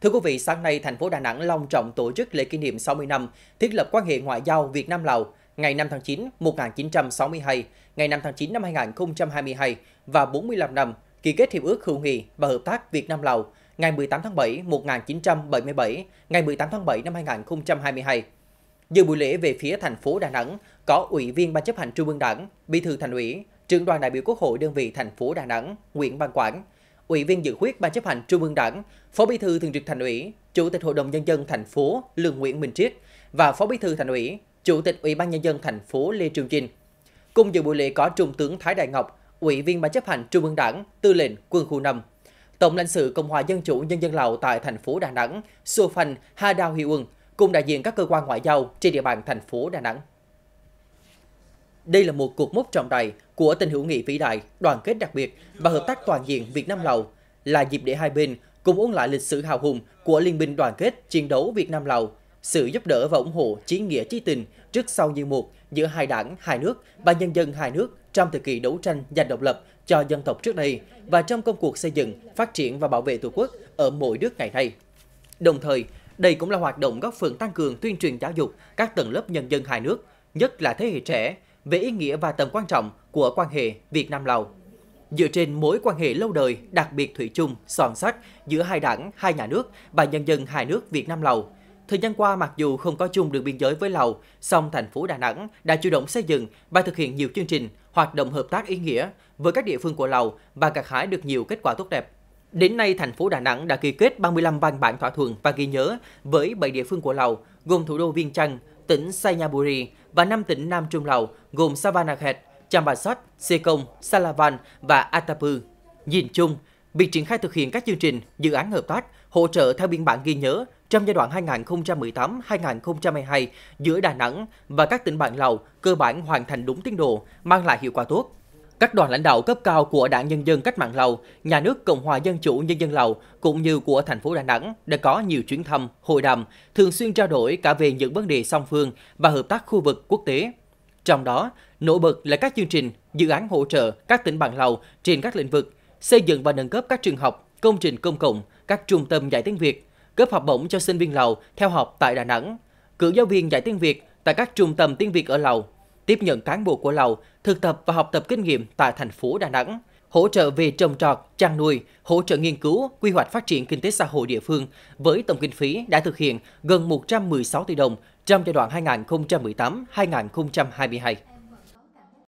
Thưa quý vị, sáng nay thành phố Đà Nẵng long trọng tổ chức lễ kỷ niệm 60 năm thiết lập quan hệ ngoại giao Việt Nam Lào ngày 5 tháng 9 1962, ngày 5 tháng 9 năm 2022 và 45 năm ký kết hiệp ước hữu nghị và hợp tác Việt Nam Lào ngày 18 tháng 7 1977, ngày 18 tháng 7 năm 2022. Dự buổi lễ về phía thành phố Đà Nẵng có Ủy viên Ban chấp hành Trung ương Đảng, Bí thư Thành ủy, Trưởng đoàn đại biểu Quốc hội đơn vị thành phố Đà Nẵng, Nguyễn Văn Quảng, Ủy viên dự khuyết Ban chấp hành Trung ương Đảng, Phó Bí thư Thường trực Thành ủy, Chủ tịch Hội đồng nhân dân thành phố Lương Nguyễn Minh Triết và Phó Bí thư Thành ủy, Chủ tịch Ủy ban nhân dân thành phố Lê Trường Chinh. Cùng dự buổi lễ có Trung tướng Thái Đại Ngọc, Ủy viên Ban chấp hành Trung ương Đảng, Tư lệnh Quân khu 5, Tổng lãnh sự Cộng hòa Dân chủ Nhân dân Lào tại thành phố Đà Nẵng, Sô Phanh Đào Huy Quân, cùng đại diện các cơ quan ngoại giao trên địa bàn thành phố Đà Nẵng. Đây là một cuộc mốc trọng đại của tình hữu nghị vĩ đại, đoàn kết đặc biệt và hợp tác toàn diện Việt Nam Lào, là dịp để hai bên cùng ôn lại lịch sử hào hùng của Liên minh đoàn kết chiến đấu Việt Nam Lào, sự giúp đỡ và ủng hộ chí nghĩa chí tình trước sau như một giữa hai đảng, hai nước và nhân dân hai nước trong thời kỳ đấu tranh giành độc lập cho dân tộc trước đây và trong công cuộc xây dựng, phát triển và bảo vệ Tổ quốc ở mỗi nước ngày nay. Đồng thời, đây cũng là hoạt động góp phần tăng cường tuyên truyền giáo dục các tầng lớp nhân dân hai nước, nhất là thế hệ trẻ, về ý nghĩa và tầm quan trọng của quan hệ Việt Nam Lào. Dựa trên mối quan hệ lâu đời, đặc biệt thủy chung, son sắt giữa hai đảng, hai nhà nước và nhân dân hai nước Việt Nam Lào, thời gian qua mặc dù không có chung đường biên giới với Lào, song thành phố Đà Nẵng đã chủ động xây dựng và thực hiện nhiều chương trình, hoạt động hợp tác ý nghĩa với các địa phương của Lào và gặt hái được nhiều kết quả tốt đẹp. Đến nay, thành phố Đà Nẵng đã ký kết 35 văn bản thỏa thuận và ghi nhớ với 7 địa phương của Lào, gồm thủ đô viên trăng tỉnh Sayaburi và 5 tỉnh Nam Trung Lào gồm Savanakhet, Chambasot, Sekong, Salavan và Atapu. Nhìn chung, việc triển khai thực hiện các chương trình, dự án hợp tác, hỗ trợ theo biên bản ghi nhớ trong giai đoạn 2018-2022 giữa Đà Nẵng và các tỉnh bạn Lào cơ bản hoàn thành đúng tiến độ, mang lại hiệu quả tốt. Các đoàn lãnh đạo cấp cao của Đảng Nhân dân Cách mạng Lào, Nhà nước Cộng hòa Dân chủ Nhân dân Lào cũng như của thành phố Đà Nẵng đã có nhiều chuyến thăm, hội đàm, thường xuyên trao đổi cả về những vấn đề song phương và hợp tác khu vực quốc tế. Trong đó, nổi bật là các chương trình, dự án hỗ trợ các tỉnh bạn Lào trên các lĩnh vực, xây dựng và nâng cấp các trường học, công trình công cộng, các trung tâm dạy tiếng Việt, cấp học bổng cho sinh viên Lào theo học tại Đà Nẵng, cử giáo viên dạy tiếng Việt tại các trung tâm tiếng Việt ở Lào tiếp nhận cán bộ của Lào, thực tập và học tập kinh nghiệm tại thành phố Đà Nẵng, hỗ trợ về trồng trọt, chăn nuôi, hỗ trợ nghiên cứu, quy hoạch phát triển kinh tế xã hội địa phương với tổng kinh phí đã thực hiện gần 116 tỷ đồng trong giai đoạn 2018-2022.